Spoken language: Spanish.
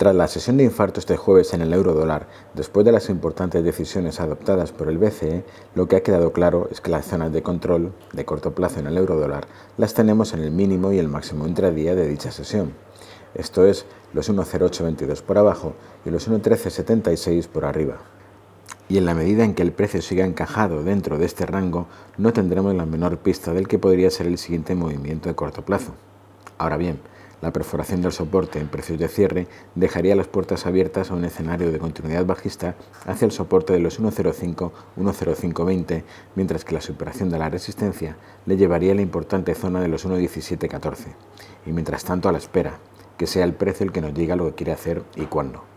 Tras la sesión de infarto este jueves en el eurodólar, después de las importantes decisiones adoptadas por el BCE, lo que ha quedado claro es que las zonas de control de corto plazo en el eurodólar las tenemos en el mínimo y el máximo intradía de dicha sesión. Esto es los 1.0822 por abajo y los 1.1376 por arriba y en la medida en que el precio siga encajado dentro de este rango, no tendremos la menor pista del que podría ser el siguiente movimiento de corto plazo. Ahora bien, la perforación del soporte en precios de cierre dejaría las puertas abiertas a un escenario de continuidad bajista hacia el soporte de los 1.05-1.0520, mientras que la superación de la resistencia le llevaría a la importante zona de los 1.1714. Y mientras tanto a la espera, que sea el precio el que nos diga lo que quiere hacer y cuándo.